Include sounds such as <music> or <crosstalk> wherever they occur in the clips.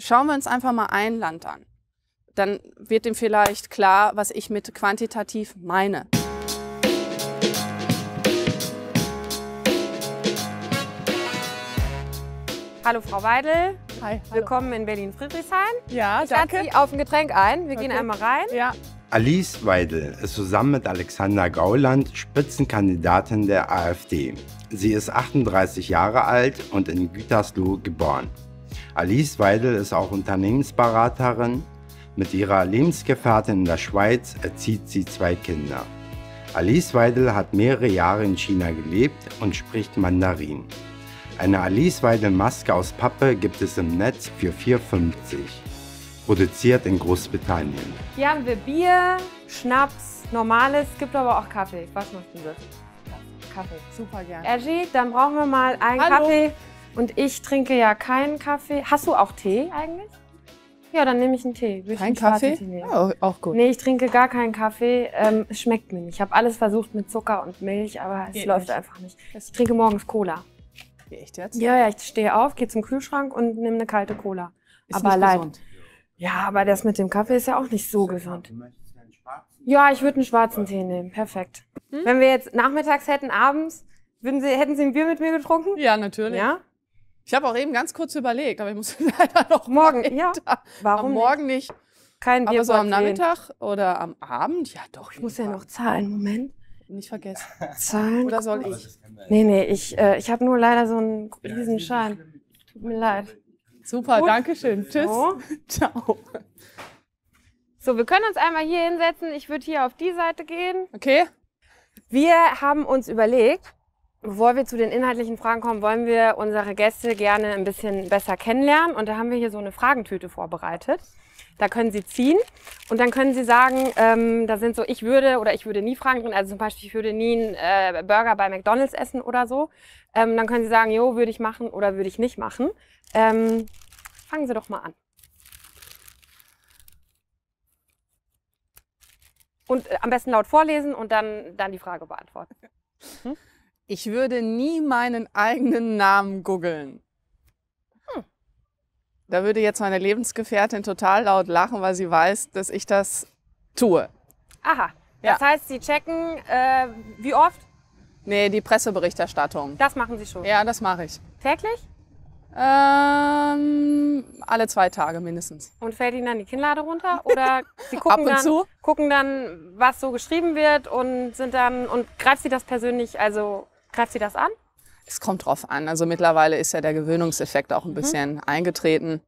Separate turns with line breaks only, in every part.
Schauen wir uns einfach mal ein Land an. Dann wird dem vielleicht klar, was ich mit quantitativ meine. Hallo Frau Weidel. Hi. Hallo. Willkommen in
Berlin-Friedrichshain. Ja, ich danke. Ich auf ein Getränk ein. Wir okay. gehen einmal rein. Ja.
Alice Weidel ist zusammen mit Alexander Gauland Spitzenkandidatin der AfD. Sie ist 38 Jahre alt und in Gütersloh geboren. Alice Weidel ist auch Unternehmensberaterin. Mit ihrer Lebensgefährtin in der Schweiz erzieht sie zwei Kinder. Alice Weidel hat mehrere Jahre in China gelebt und spricht Mandarin. Eine Alice Weidel Maske aus Pappe gibt es im Netz für 4,50. Produziert in Großbritannien.
Hier haben wir Bier, Schnaps, normales, gibt aber auch Kaffee. Was möchten Sie? Kaffee, super gerne. Edgy, dann brauchen wir mal einen Hallo. Kaffee. Und ich trinke ja keinen Kaffee. Hast du auch Tee eigentlich? Ja, dann nehme ich einen Tee. Will Kein Kaffee? Ja, auch gut. Nee, ich trinke gar keinen Kaffee. Ähm, schmeckt mir nicht. Ich habe alles versucht mit Zucker und Milch, aber es Geht läuft nicht. einfach nicht. Ich trinke morgens Cola. Geh Echt jetzt? Ja, ja, ich stehe auf, gehe zum Kühlschrank und nehme eine kalte Cola. Ist aber nicht leid. Gesund. Ja, aber das mit dem Kaffee ist ja auch nicht so gesund. Ja, ich würde einen schwarzen Tee nehmen. Perfekt. Hm? Wenn wir jetzt nachmittags hätten, abends, würden Sie, hätten Sie ein
Bier mit mir getrunken? Ja, natürlich. Ja? Ich habe auch eben ganz kurz überlegt, aber ich muss <laughs> leider noch morgen. Ja, warum? Am Morgen nicht. Kein Bier Aber so am Nachmittag oder am Abend? Ja,
doch. Ich muss ja noch zahlen. Moment. Nicht vergessen. Zahlen? Oder soll ich? Nee, nee, ich, äh, ich habe nur leider so einen riesen Schein. Tut mir leid. Super, Gut. danke schön. Tschüss. So. <laughs> Ciao. So, wir können uns einmal hier hinsetzen. Ich würde hier auf die Seite gehen. Okay. Wir haben uns überlegt, Bevor wir zu den inhaltlichen Fragen kommen, wollen wir unsere Gäste gerne ein bisschen besser kennenlernen. Und da haben wir hier so eine Fragentüte vorbereitet. Da können Sie ziehen und dann können Sie sagen, ähm, da sind so ich würde oder ich würde nie Fragen drin. Also zum Beispiel, ich würde nie einen äh, Burger bei McDonald's essen oder so. Ähm, dann können Sie sagen, jo, würde ich machen oder würde ich nicht machen. Ähm, fangen Sie doch mal an. Und äh, am besten laut vorlesen und dann, dann die Frage beantworten.
Hm? Ich würde nie meinen eigenen Namen googeln. Hm. Da würde jetzt meine Lebensgefährtin total laut lachen, weil sie weiß, dass ich das tue. Aha.
Ja. Das heißt, Sie checken, äh, wie oft?
Nee, die Presseberichterstattung. Das machen Sie schon? Ja, das mache ich. Täglich? Ähm, alle zwei Tage mindestens.
Und fällt Ihnen dann die Kinnlade runter? Oder <laughs> Sie gucken, dann, gucken dann, was so geschrieben wird und sind dann und greift Sie das persönlich, also Greift Sie das an?
Es kommt drauf an. Also mittlerweile ist ja der Gewöhnungseffekt auch ein mhm. bisschen eingetreten.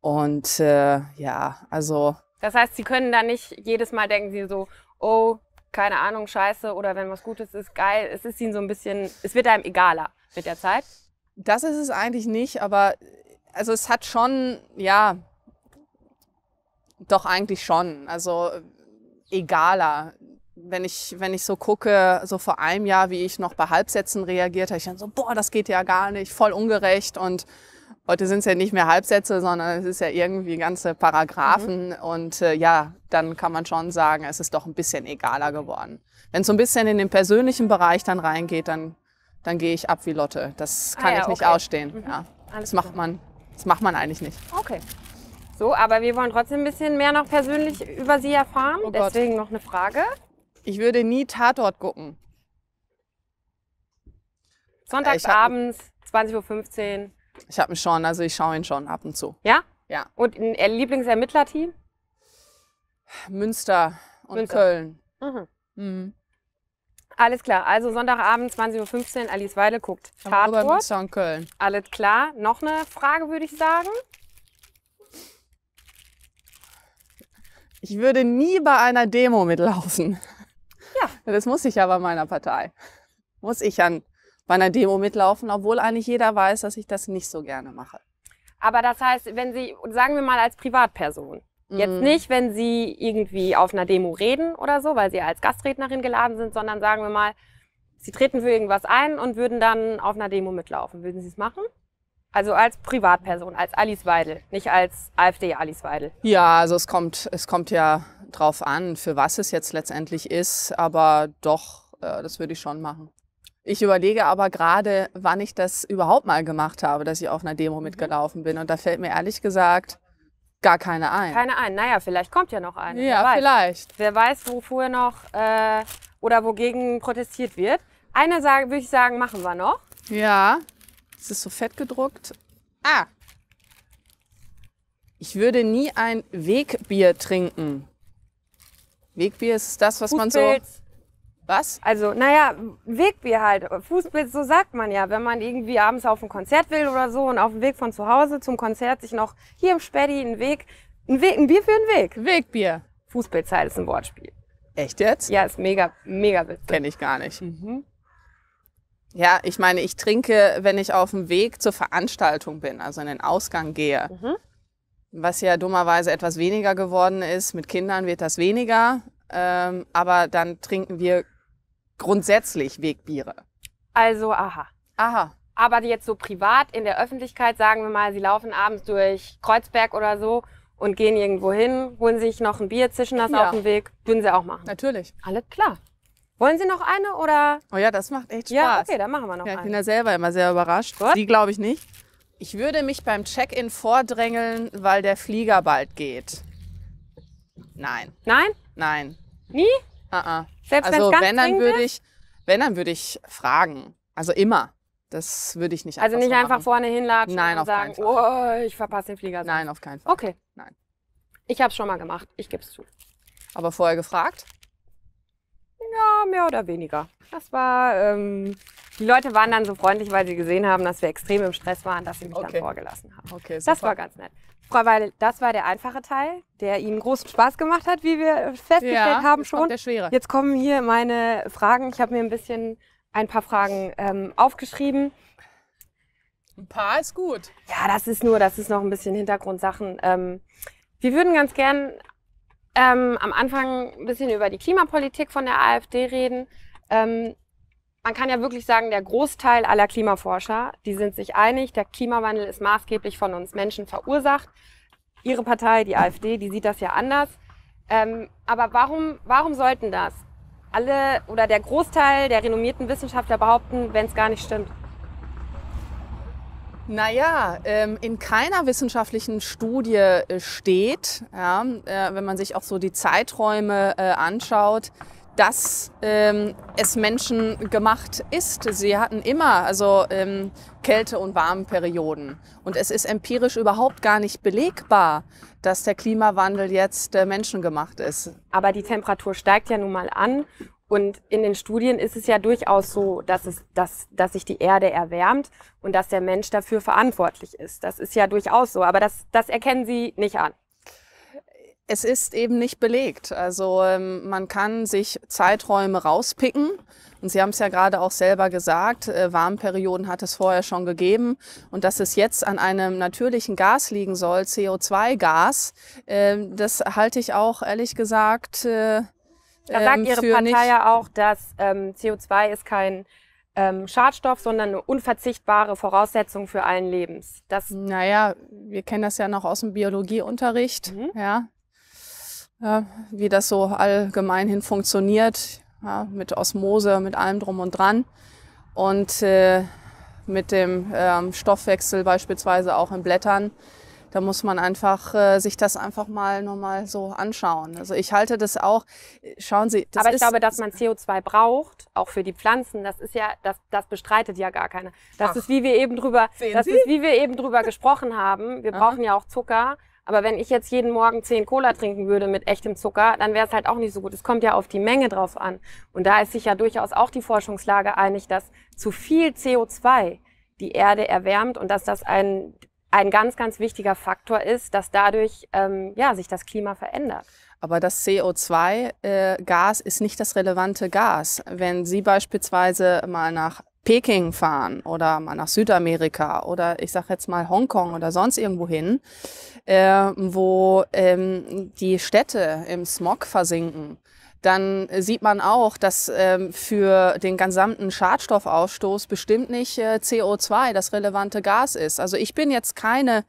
Und äh, ja, also.
Das heißt, Sie können da nicht jedes Mal denken Sie so, oh, keine Ahnung, scheiße, oder wenn was Gutes ist, geil. Es ist Ihnen so ein bisschen, es wird einem egaler
mit der Zeit. Das ist es eigentlich nicht, aber also es hat schon, ja, doch eigentlich schon. Also äh, egaler wenn ich, wenn ich so gucke, so vor einem Jahr, wie ich noch bei Halbsätzen reagiert habe, ich dann so, boah, das geht ja gar nicht, voll ungerecht. Und heute sind es ja nicht mehr Halbsätze, sondern es ist ja irgendwie ganze Paragraphen. Mhm. Und äh, ja, dann kann man schon sagen, es ist doch ein bisschen egaler geworden. Wenn es so ein bisschen in den persönlichen Bereich dann reingeht, dann, dann gehe ich ab wie Lotte. Das ah kann ah, ja, ich nicht okay. ausstehen. Mhm. Ja. Alles das macht man, das macht man eigentlich nicht. Okay.
So, aber wir wollen trotzdem ein bisschen mehr noch persönlich über Sie erfahren. Oh Deswegen noch eine Frage.
Ich würde nie Tatort gucken. Sonntagsabends,
20.15 Uhr.
Ich habe ihn schon, also ich schaue ihn schon ab und zu.
Ja? Ja. Und ein Lieblingsermittlerteam?
Münster und Münster. Köln. Mhm. Mhm.
Alles klar, also Sonntagabend 20.15 Uhr, Alice Weidel guckt Tatort. Münster und
Köln. Alles
klar. Noch eine Frage, würde ich sagen.
Ich würde nie bei einer Demo mitlaufen. Das muss ich ja bei meiner Partei. Muss ich an bei einer Demo mitlaufen, obwohl eigentlich jeder weiß, dass ich das nicht so gerne mache.
Aber das heißt, wenn Sie, sagen wir mal als Privatperson, mhm. jetzt nicht, wenn Sie irgendwie auf einer Demo reden oder so, weil Sie als Gastrednerin geladen sind, sondern sagen wir mal, Sie treten für irgendwas ein und würden dann auf einer Demo mitlaufen. Würden Sie es machen? Also als Privatperson, als Alice Weidel, nicht als AfD-Alice Weidel.
Ja, also es kommt, es kommt ja drauf an, für was es jetzt letztendlich ist, aber doch, äh, das würde ich schon machen. Ich überlege aber gerade, wann ich das überhaupt mal gemacht habe, dass ich auf einer Demo mhm. mitgelaufen bin. Und da fällt mir ehrlich gesagt gar keine ein. Keine
ein. Naja, vielleicht kommt ja noch eine. Ja, Wer vielleicht. Wer weiß, wofür noch äh, oder wogegen protestiert wird. Eine Sache würde ich sagen, machen wir noch.
Ja. Es ist so fett gedruckt. Ah! Ich würde nie ein Wegbier trinken. Wegbier ist das, was Fußpilz. man so.
Was? Also, naja, Wegbier halt.
Fußpilz, so sagt man ja.
Wenn man irgendwie abends auf ein Konzert will oder so und auf dem Weg von zu Hause zum Konzert sich noch hier im Spädi einen Weg, ein Weg, ein Bier für einen Weg. Wegbier. Fußpilz halt ist ein Wortspiel. Echt
jetzt? Ja, ist mega, mega witzig. Kenne ich gar nicht. Mhm. Ja, ich meine, ich trinke, wenn ich auf dem Weg zur Veranstaltung bin, also in den Ausgang gehe. Mhm. Was ja dummerweise etwas weniger geworden ist. Mit Kindern wird das weniger. Ähm, aber dann trinken wir grundsätzlich Wegbiere.
Also, aha. Aha. Aber jetzt so privat in der Öffentlichkeit, sagen wir mal, sie laufen abends durch Kreuzberg oder so und gehen irgendwo hin, holen sich noch ein Bier, zischen das ja. auf dem Weg, würden sie auch machen. Natürlich.
Alles klar. Wollen Sie noch eine oder? Oh ja, das macht echt Spaß. Ja, okay, dann
machen wir noch ja, ich eine. Ich bin ja selber
immer sehr überrascht. What? Die glaube ich nicht. Ich würde mich beim Check-in vordrängeln, weil der Flieger bald geht. Nein. Nein? Nein. Nie? Uh -uh. Selbst also wenn dann würde ich, wenn dann würde ich fragen. Also immer. Das würde ich nicht. Also nicht so einfach vorne
hinlatschen Nein, und sagen, oh, ich verpasse den Flieger. Nein, auf keinen Fall. Okay. Nein. Ich habe es schon mal gemacht. Ich gebe es zu. Aber vorher gefragt? mehr oder weniger. Das war, ähm, die Leute waren dann so freundlich, weil sie gesehen haben, dass wir extrem im Stress waren, dass sie mich okay. dann vorgelassen haben. Okay, super. Das war ganz nett. Frau Weil, das war der einfache Teil, der Ihnen großen Spaß gemacht hat, wie wir festgestellt ja, haben schon. Der schwere. Jetzt kommen hier meine Fragen. Ich habe mir ein bisschen ein paar Fragen ähm, aufgeschrieben.
Ein paar ist gut.
Ja, das ist nur, das ist noch ein bisschen Hintergrundsachen. Ähm, wir würden ganz gern ähm, am Anfang ein bisschen über die Klimapolitik von der AfD reden. Ähm, man kann ja wirklich sagen, der Großteil aller Klimaforscher, die sind sich einig, der Klimawandel ist maßgeblich von uns Menschen verursacht. Ihre Partei, die AfD, die sieht das ja anders. Ähm, aber warum, warum sollten das alle oder der Großteil der renommierten Wissenschaftler behaupten, wenn es gar nicht stimmt?
Naja, ähm, in keiner wissenschaftlichen Studie äh, steht, äh, wenn man sich auch so die Zeiträume äh, anschaut, dass ähm, es Menschen gemacht ist. Sie hatten immer also ähm, Kälte- und Warmperioden. Und es ist empirisch überhaupt gar nicht belegbar, dass der Klimawandel jetzt äh, menschengemacht ist. Aber die Temperatur steigt ja nun
mal an und in den Studien ist es ja durchaus so, dass, es, dass, dass sich die Erde erwärmt und dass der Mensch dafür verantwortlich ist. Das ist ja durchaus so, aber das, das erkennen Sie
nicht an. Es ist eben nicht belegt. Also ähm, man kann sich Zeiträume rauspicken. Und Sie haben es ja gerade auch selber gesagt, äh, Warmperioden hat es vorher schon gegeben. Und dass es jetzt an einem natürlichen Gas liegen soll, CO2-Gas, ähm, das halte ich auch ehrlich gesagt äh, da sagt ähm, Ihre Partei ja auch,
dass ähm, CO2 ist kein ähm, Schadstoff, sondern eine
unverzichtbare Voraussetzung für allen Lebens. Das naja, wir kennen das ja noch aus dem Biologieunterricht, mhm. ja, äh, wie das so allgemein hin funktioniert, ja, mit Osmose, mit allem drum und dran. Und äh, mit dem ähm, Stoffwechsel beispielsweise auch in Blättern da muss man einfach äh, sich das einfach mal nochmal so anschauen. Also ich halte das auch, schauen Sie. das Aber ich glaube, dass
man CO2 braucht, auch für die Pflanzen, das ist ja, das, das bestreitet ja gar keiner. Das Ach, ist, wie wir eben drüber, das ist, wie wir eben drüber gesprochen haben. Wir Aha. brauchen ja auch Zucker. Aber wenn ich jetzt jeden Morgen zehn Cola trinken würde mit echtem Zucker, dann wäre es halt auch nicht so gut. Es kommt ja auf die Menge drauf an. Und da ist sich ja durchaus auch die Forschungslage einig, dass zu viel CO2 die Erde erwärmt und dass das einen ein ganz, ganz wichtiger Faktor ist, dass dadurch ähm, ja, sich das Klima verändert.
Aber das CO2-Gas äh, ist nicht das relevante Gas. Wenn Sie beispielsweise mal nach Peking fahren oder mal nach Südamerika oder ich sage jetzt mal Hongkong oder sonst irgendwo hin, äh, wo ähm, die Städte im Smog versinken, dann äh, sieht man auch, dass ähm, für den gesamten Schadstoffausstoß bestimmt nicht äh, CO2 das relevante Gas ist. Also ich bin jetzt keine,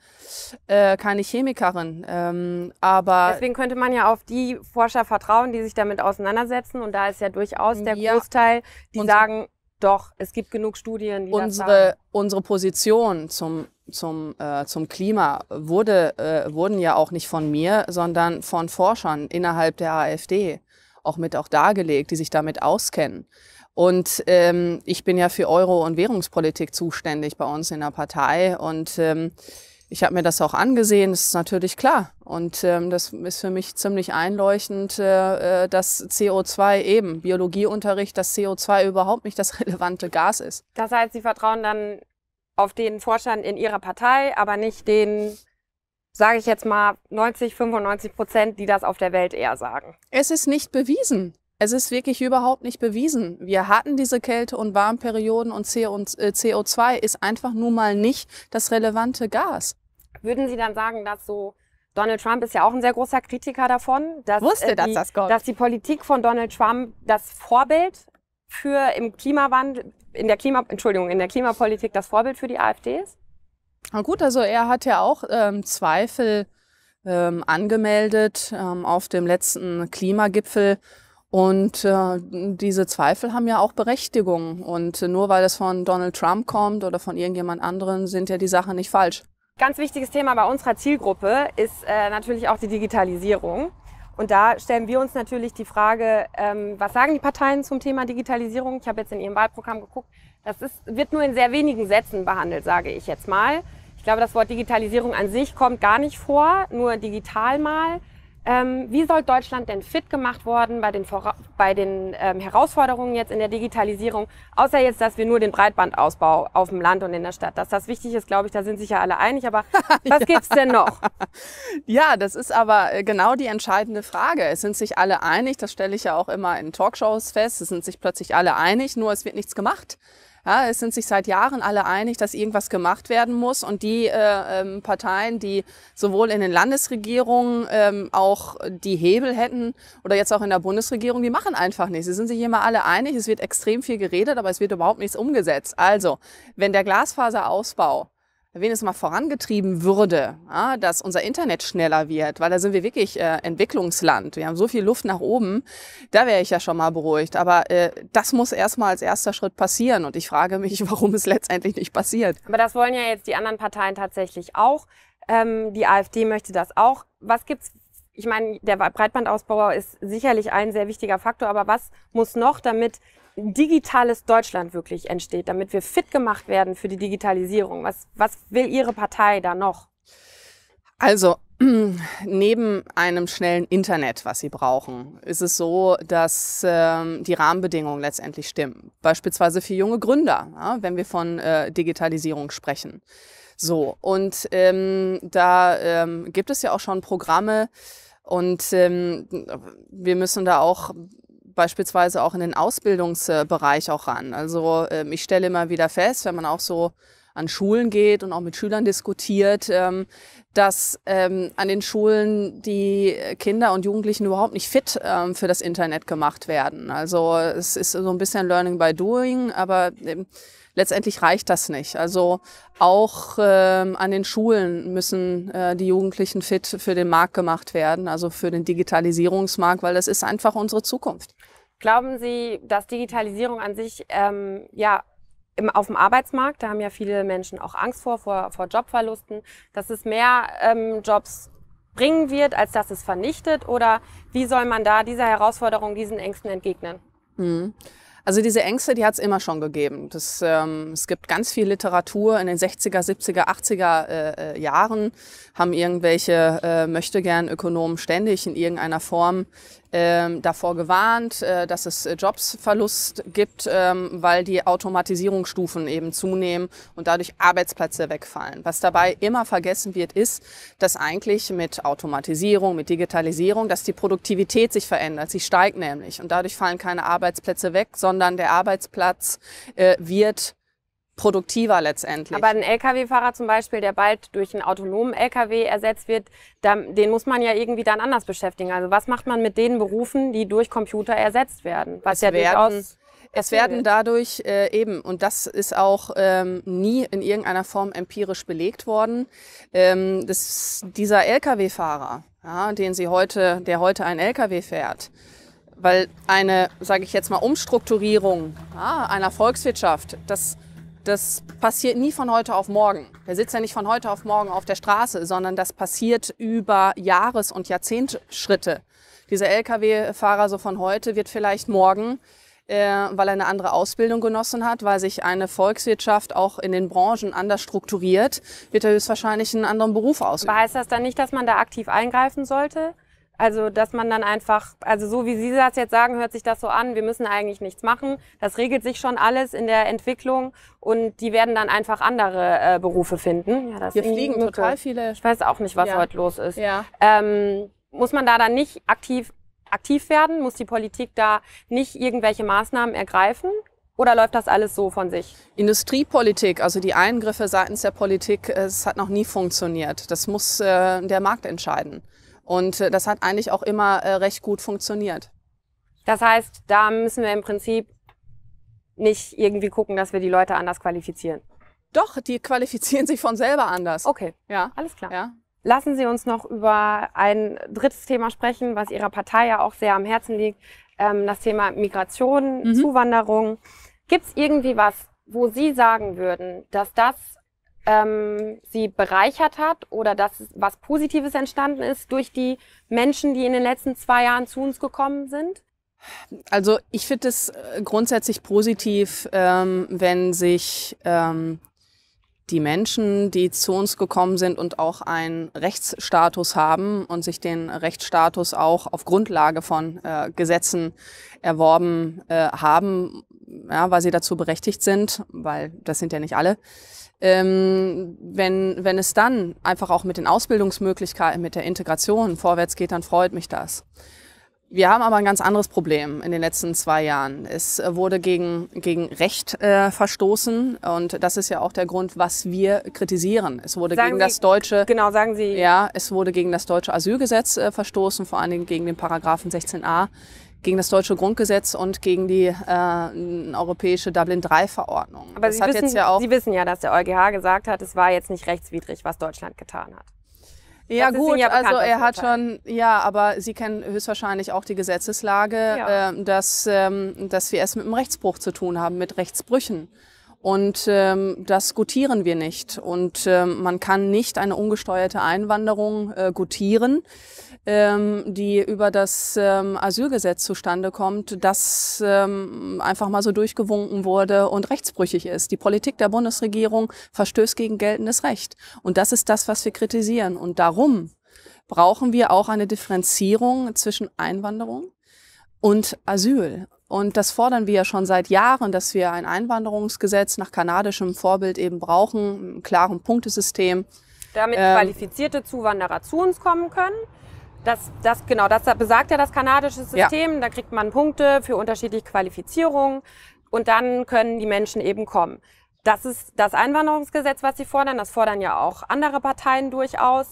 äh, keine Chemikerin, ähm, aber... Deswegen
könnte man ja auf die Forscher vertrauen, die sich damit auseinandersetzen. Und da ist ja durchaus der ja, Großteil, die sagen, doch, es gibt genug Studien, die unsere,
das unsere Position zum zum, äh, zum Klima wurde, äh, wurden ja auch nicht von mir, sondern von Forschern innerhalb der AfD auch mit auch dargelegt, die sich damit auskennen. Und ähm, ich bin ja für Euro- und Währungspolitik zuständig bei uns in der Partei. Und ähm, ich habe mir das auch angesehen, das ist natürlich klar. Und ähm, das ist für mich ziemlich einleuchtend, äh, äh dass CO2 eben, Biologieunterricht, dass CO2 überhaupt nicht das <laughs> relevante Gas ist. Das heißt, Sie vertrauen
dann auf den Vorstand in Ihrer Partei, aber nicht den sage ich jetzt mal, 90, 95 Prozent, die das auf der Welt eher sagen.
Es ist nicht bewiesen. Es ist wirklich überhaupt nicht bewiesen. Wir hatten diese Kälte- und Warmperioden und CO2 äh, ist einfach nun mal nicht das relevante Gas.
Würden Sie dann sagen, dass so Donald Trump ist ja auch ein sehr großer Kritiker davon, dass, Wusste, äh, dass, die, das dass die Politik von Donald Trump das Vorbild für im Klimawandel, in der Klima, Entschuldigung, in der Klimapolitik das Vorbild für die AfD ist?
Na gut, also er hat ja auch ähm, Zweifel ähm, angemeldet ähm, auf dem letzten Klimagipfel. Und äh, diese Zweifel haben ja auch Berechtigung. Und nur weil es von Donald Trump kommt oder von irgendjemand anderen, sind ja die Sachen nicht falsch.
Ganz wichtiges Thema bei unserer Zielgruppe ist äh, natürlich auch die Digitalisierung. Und da stellen wir uns natürlich die Frage, ähm, was sagen die Parteien zum Thema Digitalisierung? Ich habe jetzt in ihrem Wahlprogramm geguckt. Das ist, wird nur in sehr wenigen Sätzen behandelt, sage ich jetzt mal. Ich glaube, das Wort Digitalisierung an sich kommt gar nicht vor, nur digital mal. Ähm, wie soll Deutschland denn fit gemacht worden bei den, Vora bei den ähm, Herausforderungen jetzt in der Digitalisierung? Außer jetzt, dass wir nur den Breitbandausbau auf dem
Land und in der Stadt, dass das wichtig ist, glaube ich, da sind sich ja alle einig. Aber <laughs> was ja. es denn noch? Ja, das ist aber äh, genau die entscheidende Frage. Es sind sich alle einig, das stelle ich ja auch immer in Talkshows fest, es sind sich plötzlich alle einig, nur es wird nichts gemacht. Ja, es sind sich seit Jahren alle einig, dass irgendwas gemacht werden muss. Und die äh, ähm, Parteien, die sowohl in den Landesregierungen ähm, auch die Hebel hätten oder jetzt auch in der Bundesregierung, die machen einfach nichts. Sie sind sich immer alle einig. Es wird extrem viel geredet, aber es wird überhaupt nichts umgesetzt. Also, wenn der Glasfaserausbau wenn es mal vorangetrieben würde, ja, dass unser Internet schneller wird, weil da sind wir wirklich äh, Entwicklungsland. Wir haben so viel Luft nach oben, da wäre ich ja schon mal beruhigt. Aber äh, das muss erstmal als erster Schritt passieren. Und ich frage mich, <laughs> warum es letztendlich nicht passiert. Aber das wollen ja jetzt die anderen Parteien tatsächlich auch. Ähm, die AfD möchte das
auch. Was gibt's? Ich meine, der Breitbandausbau ist sicherlich ein sehr wichtiger Faktor, aber was muss noch, damit digitales Deutschland wirklich entsteht, damit wir fit gemacht werden für die
Digitalisierung? Was, was will Ihre Partei da noch? Also <clears throat> neben einem schnellen Internet, was sie brauchen, ist es so, dass ähm, die Rahmenbedingungen letztendlich stimmen. Beispielsweise für junge Gründer, ja, wenn wir von äh, Digitalisierung sprechen. So, und ähm, da ähm, gibt es ja auch schon Programme und ähm, wir müssen da auch beispielsweise auch in den Ausbildungsbereich auch ran. Also ähm, ich stelle immer wieder fest, wenn man auch so an Schulen geht und auch mit Schülern diskutiert, ähm, dass ähm, an den Schulen die Kinder und Jugendlichen überhaupt nicht fit ähm, für das Internet gemacht werden. Also es ist so ein bisschen Learning by Doing, aber ähm, letztendlich reicht das nicht. Also auch ähm, an den Schulen müssen äh, die Jugendlichen fit für den Markt gemacht werden, also für den Digitalisierungsmarkt, weil das ist einfach unsere Zukunft.
Glauben Sie, dass Digitalisierung an sich ähm, ja im, auf dem Arbeitsmarkt, da haben ja viele Menschen auch Angst vor, vor, vor Jobverlusten, dass es mehr ähm, Jobs bringen wird, als dass es vernichtet? Oder wie soll man da dieser Herausforderung, diesen Ängsten entgegnen?
Mhm. Also diese Ängste, die hat es immer schon gegeben. Das, ähm, es gibt ganz viel Literatur in den 60er, 70er, 80er äh, Jahren, haben irgendwelche äh, Möchtegern-Ökonomen ständig in irgendeiner Form ähm, davor gewarnt, äh, dass es äh, Jobsverlust gibt, ähm, weil die Automatisierungsstufen eben zunehmen und dadurch Arbeitsplätze wegfallen. Was dabei immer vergessen wird, ist, dass eigentlich mit Automatisierung, mit Digitalisierung, dass die Produktivität sich verändert. Sie steigt nämlich und dadurch fallen keine Arbeitsplätze weg, sondern der Arbeitsplatz äh, wird produktiver
letztendlich. Aber ein Lkw-Fahrer zum Beispiel, der bald durch einen autonomen Lkw ersetzt wird, den muss man ja irgendwie dann anders beschäftigen. Also was macht man mit den Berufen, die durch Computer ersetzt werden? Was es ja werden, durchaus
es werden dadurch äh, eben, und das ist auch ähm, nie in irgendeiner Form empirisch belegt worden, ähm, dass dieser Lkw-Fahrer, ja, den Sie heute, der heute einen Lkw fährt, weil eine, sage ich jetzt mal, Umstrukturierung ja, einer Volkswirtschaft, das das passiert nie von heute auf morgen. Der sitzt ja nicht von heute auf morgen auf der Straße, sondern das passiert über Jahres- und Jahrzehntschritte. Dieser Lkw-Fahrer so von heute wird vielleicht morgen, äh, weil er eine andere Ausbildung genossen hat, weil sich eine Volkswirtschaft auch in den Branchen anders strukturiert, wird er höchstwahrscheinlich einen anderen Beruf ausüben. Aber heißt das dann nicht, dass man da
aktiv eingreifen sollte? Also, dass man dann einfach, also so wie Sie das jetzt sagen, hört sich das so an, wir müssen eigentlich nichts machen. Das regelt sich schon alles in der Entwicklung und die werden dann einfach andere äh, Berufe finden. Ja, das Hier fliegen Mücke. total viele. Ich weiß auch nicht, was ja. heute los ist. Ja. Ähm, muss man da dann nicht aktiv, aktiv werden? Muss die Politik da
nicht irgendwelche Maßnahmen ergreifen? Oder läuft das alles so von sich? Industriepolitik, also die Eingriffe seitens der Politik, äh, es hat noch nie funktioniert. Das muss äh, der Markt entscheiden. Und äh, das hat eigentlich auch immer äh, recht gut funktioniert. Das heißt,
da müssen wir im Prinzip nicht irgendwie gucken, dass wir die Leute anders qualifizieren. Doch, die qualifizieren sich von selber anders. Okay, ja, alles klar. Ja. Lassen Sie uns noch über ein drittes Thema sprechen, was Ihrer Partei ja auch sehr am Herzen liegt, ähm, das Thema Migration, mhm. Zuwanderung. Gibt es irgendwie was, wo Sie sagen würden, dass das ähm, sie bereichert hat oder dass was Positives entstanden ist durch die Menschen, die in den letzten zwei Jahren zu uns gekommen sind?
Also ich finde es äh, grundsätzlich positiv, ähm, wenn sich ähm, die Menschen, die zu uns gekommen sind und auch einen Rechtsstatus haben und sich den Rechtsstatus auch auf Grundlage von äh, Gesetzen erworben äh, haben, ja, weil sie dazu berechtigt sind, weil das sind ja nicht alle. Ähm, wenn, wenn es dann einfach auch mit den Ausbildungsmöglichkeiten, mit der Integration vorwärts geht, dann freut mich das. Wir haben aber ein ganz anderes Problem in den letzten zwei Jahren. Es wurde gegen, gegen Recht äh, verstoßen und das ist ja auch der Grund, was wir kritisieren. Es wurde sagen gegen Sie, das deutsche genau sagen Sie ja, es wurde gegen das deutsche Asylgesetz äh, verstoßen, vor allen Dingen gegen den Paragraphen 16a gegen das deutsche Grundgesetz und gegen die äh, europäische Dublin-3-Verordnung. Aber Sie wissen, ja Sie wissen ja,
dass der EuGH gesagt hat, es war jetzt nicht rechtswidrig, was Deutschland getan hat.
Ja das gut, ja also bekannt, also er hat schon, ja, aber Sie kennen höchstwahrscheinlich auch die Gesetzeslage, ja. äh, dass, ähm, dass wir es mit einem Rechtsbruch zu tun haben, mit Rechtsbrüchen. Und ähm, das gutieren wir nicht. Und ähm, man kann nicht eine ungesteuerte Einwanderung äh, gutieren, ähm, die über das ähm, Asylgesetz zustande kommt, das ähm, einfach mal so durchgewunken wurde und rechtsbrüchig ist. Die Politik der Bundesregierung verstößt gegen geltendes Recht. Und das ist das, was wir kritisieren. Und darum brauchen wir auch eine Differenzierung zwischen Einwanderung und Asyl. Und das fordern wir ja schon seit Jahren, dass wir ein Einwanderungsgesetz nach kanadischem Vorbild eben brauchen, ein klaren Punktesystem.
Damit ähm, qualifizierte Zuwanderer zu uns kommen können. Das, das, genau, das besagt ja das kanadische System. Ja. Da kriegt man Punkte für unterschiedliche Qualifizierungen und dann können die Menschen eben kommen. Das ist das Einwanderungsgesetz, was sie fordern. Das fordern ja auch andere Parteien durchaus.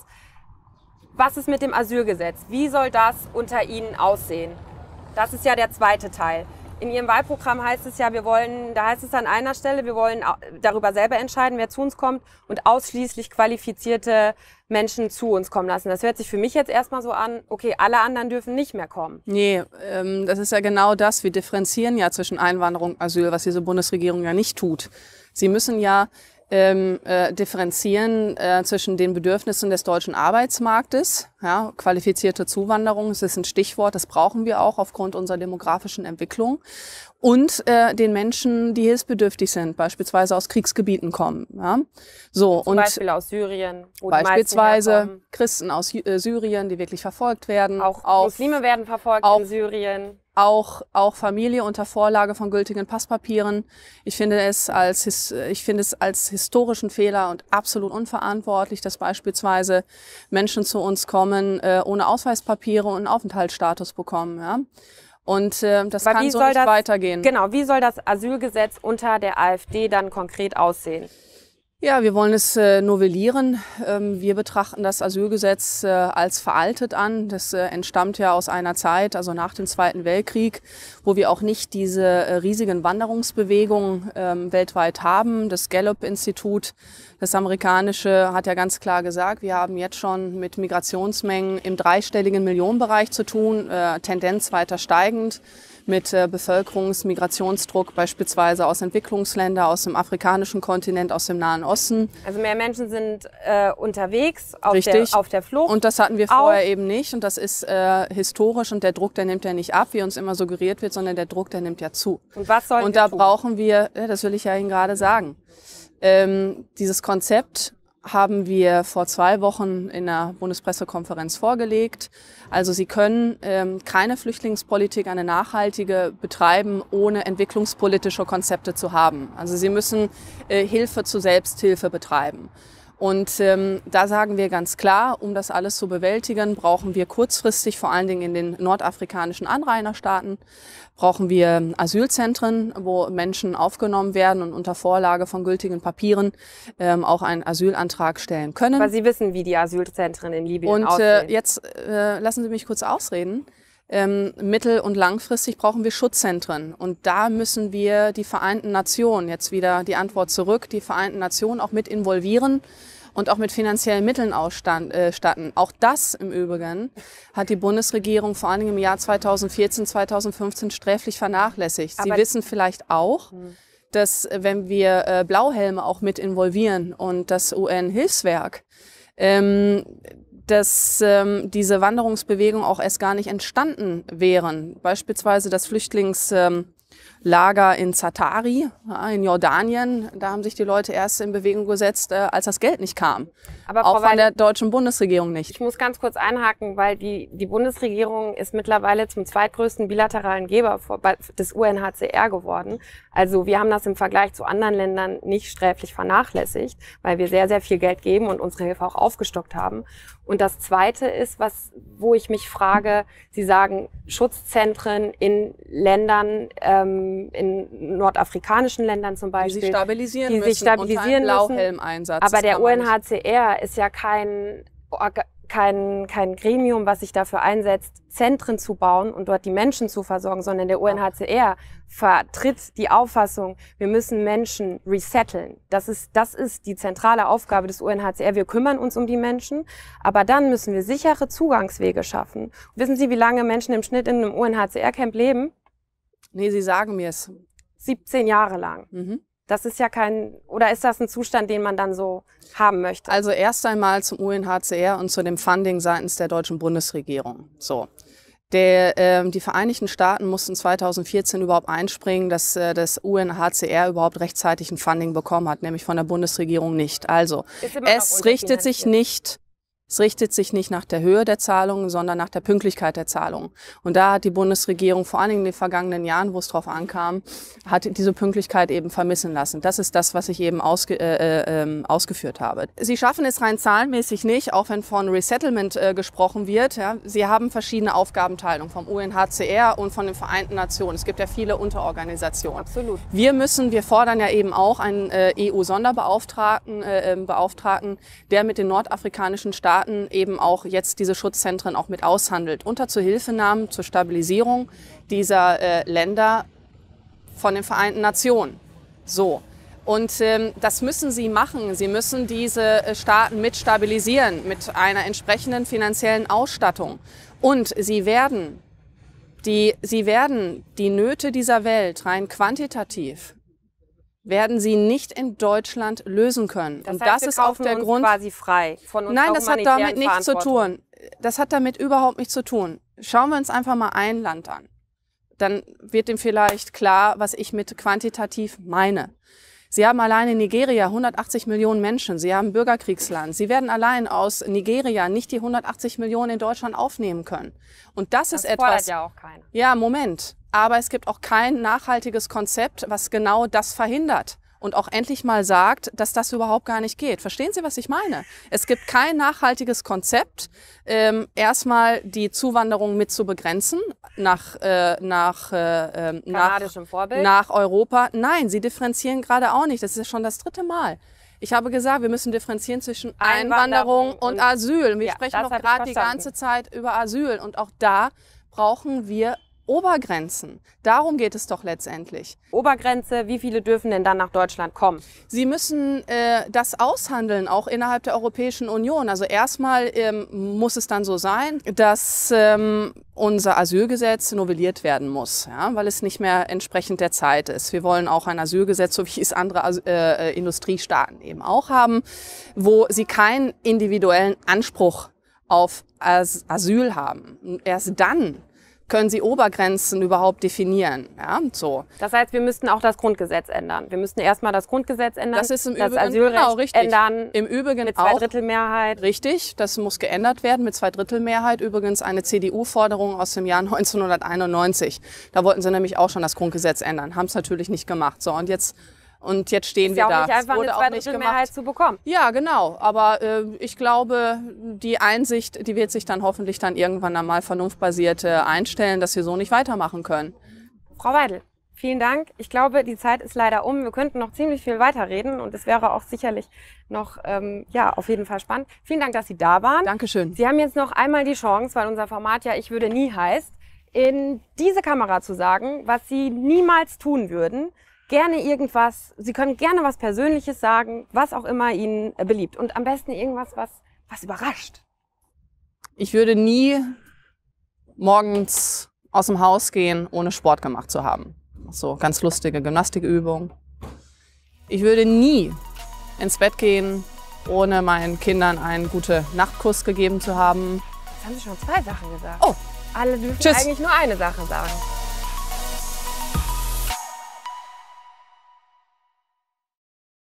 Was ist mit dem Asylgesetz? Wie soll das unter Ihnen aussehen? Das ist ja der zweite Teil. In Ihrem Wahlprogramm heißt es ja, wir wollen, da heißt es an einer Stelle, wir wollen darüber selber entscheiden, wer zu uns kommt und ausschließlich qualifizierte Menschen zu uns kommen lassen. Das hört sich für mich jetzt erstmal so an, okay, alle anderen dürfen nicht mehr kommen.
Nee, ähm, das ist ja genau das. Wir differenzieren ja zwischen Einwanderung und Asyl, was diese Bundesregierung ja nicht tut. Sie müssen ja ähm, äh, differenzieren äh, zwischen den Bedürfnissen des deutschen Arbeitsmarktes. Ja, qualifizierte Zuwanderung, das ist ein Stichwort, das brauchen wir auch aufgrund unserer demografischen Entwicklung und äh, den Menschen, die hilfsbedürftig sind, beispielsweise aus Kriegsgebieten kommen. Ja? So, Zum und Beispiel
aus Syrien. Beispielsweise
Christen aus äh, Syrien, die wirklich verfolgt werden. Auch auf, Muslime werden verfolgt auf, in Syrien. Auch, auch Familie unter Vorlage von gültigen Passpapieren. Ich finde, es als, ich finde es als historischen Fehler und absolut unverantwortlich, dass beispielsweise Menschen zu uns kommen äh, ohne Ausweispapiere und einen Aufenthaltsstatus bekommen. Ja? Und äh, das Aber kann so nicht das,
weitergehen. Genau, wie soll das Asylgesetz unter der AfD dann konkret aussehen?
Ja, wir wollen es äh, novellieren. Ähm, wir betrachten das Asylgesetz äh, als veraltet an. Das äh, entstammt ja aus einer Zeit, also nach dem Zweiten Weltkrieg, wo wir auch nicht diese äh, riesigen Wanderungsbewegungen ähm, weltweit haben. Das Gallup-Institut das amerikanische hat ja ganz klar gesagt, wir haben jetzt schon mit Migrationsmengen im dreistelligen Millionenbereich zu tun, äh, Tendenz weiter steigend mit äh, Bevölkerungs-, beispielsweise aus Entwicklungsländern, aus dem afrikanischen Kontinent, aus dem Nahen Osten. Also mehr Menschen sind äh, unterwegs, auf Richtig. der, auf der Flucht. Und das hatten wir vorher auf. eben nicht und das ist äh, historisch und der Druck, der nimmt ja nicht ab, wie uns immer suggeriert wird, sondern der Druck, der nimmt ja zu. Und was soll Und da tun? brauchen wir, ja, äh, das will ich ja Ihnen gerade sagen. Ähm, dieses Konzept haben wir vor zwei Wochen in der Bundespressekonferenz vorgelegt. Also Sie können ähm, keine Flüchtlingspolitik, eine nachhaltige betreiben, ohne entwicklungspolitische Konzepte zu haben. Also Sie müssen äh, Hilfe zu Selbsthilfe betreiben. Und ähm, da sagen wir ganz klar, um das alles zu bewältigen, brauchen wir kurzfristig, vor allen Dingen in den nordafrikanischen Anrainerstaaten, brauchen wir Asylzentren, wo Menschen aufgenommen werden und unter Vorlage von gültigen Papieren ähm, auch einen Asylantrag stellen können. Weil Sie wissen, wie die Asylzentren in Libyen und, äh, aussehen. Und äh, jetzt äh, lassen Sie mich kurz ausreden. Ähm, mittel- und langfristig brauchen wir Schutzzentren. Und da müssen wir die Vereinten Nationen, jetzt wieder die Antwort zurück, die Vereinten Nationen auch mit involvieren und auch mit finanziellen Mitteln ausstatten. Äh, auch das im Übrigen hat die Bundesregierung vor allen Dingen im Jahr 2014, 2015 sträflich vernachlässigt. Aber Sie wissen vielleicht auch, hm. dass äh, wenn wir äh, Blauhelme auch mit involvieren und das UN-Hilfswerk, ähm, dass ähm, diese Wanderungsbewegung auch erst gar nicht entstanden wären. Beispielsweise das Flüchtlings... Ähm, Lager in Zatari, in Jordanien. Da haben sich die Leute erst in Bewegung gesetzt, äh, als das Geld nicht kam. Aber Frau auch von der deutschen Bundesregierung nicht. Ich muss ganz kurz
einhaken, weil die, die Bundesregierung ist mittlerweile zum zweitgrößten bilateralen Geber des UNHCR geworden. Also wir haben das im Vergleich zu anderen Ländern nicht sträflich vernachlässigt, weil wir sehr, sehr viel Geld geben und unsere Hilfe auch aufgestockt haben. Und das Zweite ist, was, wo ich mich frage, Sie sagen Schutzzentren in Ländern, ähm, in nordafrikanischen Ländern zum Beispiel. Die sich stabilisieren die müssen. Halt stabilisieren unter müssen. Blauhelm-Einsatz. Aber der UNHCR ist ja kein, kein, kein Gremium, was sich dafür einsetzt, Zentren zu bauen und dort die Menschen zu versorgen, sondern der UNHCR vertritt die Auffassung, wir müssen Menschen resetteln. Das ist, das ist die zentrale Aufgabe des UNHCR. Wir kümmern uns um die Menschen, aber dann müssen wir sichere Zugangswege schaffen. Wissen Sie, wie lange Menschen im Schnitt in einem UNHCR-Camp leben? Nee, Sie sagen mir es. 17 Jahre lang. Mhm. Das ist ja kein, oder ist das ein Zustand,
den man dann so haben möchte? Also erst einmal zum UNHCR und zu dem Funding seitens der deutschen Bundesregierung. So. Der, äh, die Vereinigten Staaten mussten 2014 überhaupt einspringen, dass äh, das UNHCR überhaupt rechtzeitig ein Funding bekommen hat, nämlich von der Bundesregierung nicht. Also es richtet sich nicht es richtet sich nicht nach der Höhe der Zahlungen, sondern nach der Pünktlichkeit der Zahlungen. Und da hat die Bundesregierung vor allen Dingen in den vergangenen Jahren, wo es drauf ankam, hat diese Pünktlichkeit eben vermissen lassen. Das ist das, was ich eben ausge äh, äh, ähm, ausgeführt habe. Sie schaffen es rein zahlenmäßig nicht, auch wenn von Resettlement äh, gesprochen wird. Ja. Sie haben verschiedene Aufgabenteilungen vom UNHCR und von den Vereinten Nationen. Es gibt ja viele Unterorganisationen. Absolut. Wir müssen, wir fordern ja eben auch einen äh, EU-Sonderbeauftragten, äh, ähm, Beauftragten, der mit den nordafrikanischen Staaten Staaten eben auch jetzt diese Schutzzentren auch mit aushandelt, unter Zuhilfenahmen zur Stabilisierung dieser äh, Länder von den Vereinten Nationen. So. Und ähm, das müssen sie machen. Sie müssen diese äh, Staaten mit stabilisieren, mit einer entsprechenden finanziellen Ausstattung. Und sie werden die, sie werden die Nöte dieser Welt rein quantitativ werden sie nicht in Deutschland lösen können. Das heißt, und das ist auf der Grund
quasi frei von uns Nein, das hat damit nichts zu tun.
Das hat damit überhaupt nichts zu tun. Schauen wir uns einfach mal ein Land an. Dann wird dem vielleicht klar, was ich mit quantitativ meine. Sie haben allein in Nigeria 180 Millionen Menschen. Sie haben Bürgerkriegsland. Sie werden allein aus Nigeria nicht die 180 Millionen in Deutschland aufnehmen können. Und das, das ist etwas. Das Ja, auch keiner. ja, Moment aber es gibt auch kein nachhaltiges Konzept, was genau das verhindert und auch endlich mal sagt, dass das überhaupt gar nicht geht. Verstehen Sie, was ich meine? Es gibt kein nachhaltiges Konzept, ähm, erstmal die Zuwanderung mit zu begrenzen nach, äh, nach, äh, ähm, nach, nach Europa. Nein, Sie differenzieren gerade auch nicht. Das ist ja schon das dritte Mal. Ich habe gesagt, wir müssen differenzieren zwischen Einwanderung, Einwanderung und, und Asyl. Wir ja, sprechen doch gerade die ganze Zeit über Asyl. Und auch da brauchen wir Obergrenzen. Darum geht es doch letztendlich. Obergrenze, wie viele dürfen denn dann nach Deutschland kommen? Sie müssen äh, das aushandeln, auch innerhalb der Europäischen Union. Also erstmal ähm, muss es dann so sein, dass ähm, unser Asylgesetz novelliert werden muss, ja, weil es nicht mehr entsprechend der Zeit ist. Wir wollen auch ein Asylgesetz, so wie es andere As äh, äh Industriestaaten eben auch haben, wo sie keinen individuellen Anspruch auf As Asyl haben. Erst dann können sie Obergrenzen überhaupt definieren. Ja, so. Das heißt, wir müssten auch das Grundgesetz ändern. Wir müssten erstmal das Grundgesetz ändern. Das ist im das Übrigen Asylrecht genau, richtig. ändern. Im Übrigen mit Zweidrittelmehrheit. Richtig, das muss geändert werden mit Zweidrittelmehrheit. Übrigens eine CDU-Forderung aus dem Jahr 1991. <laughs> Da wollten sie nämlich auch schon das Grundgesetz ändern, haben es natürlich nicht gemacht. So und jetzt und jetzt stehen ist wir ja auch da. Nicht einfach wurde eine Zweidrittelmehrheit zu bekommen. Ja, genau. Aber äh, ich glaube, die Einsicht, die wird sich dann hoffentlich dann irgendwann einmal vernunftbasiert äh, einstellen, dass wir so nicht weitermachen können. Frau Weidel,
vielen Dank. Ich glaube, die Zeit ist leider um. Wir könnten noch ziemlich viel weiterreden und es wäre auch sicherlich noch, ähm, ja, auf jeden Fall spannend. Vielen Dank, dass Sie da waren. Dankeschön. Sie haben jetzt noch einmal die Chance, weil unser Format ja Ich würde nie heißt, in diese Kamera zu sagen, was Sie niemals tun würden gerne irgendwas, Sie können gerne was Persönliches sagen, was auch immer Ihnen äh, beliebt. Und am besten irgendwas, was, was überrascht.
Ich würde nie morgens aus dem Haus gehen, ohne Sport gemacht zu haben. So ganz lustige Gymnastikübungen. Ich würde nie ins Bett gehen, ohne meinen Kindern einen guten Nachtkuss gegeben zu haben. Jetzt haben Sie
schon zwei Sachen gesagt. Oh, alle dürfen Tschüss. eigentlich nur eine Sache sagen.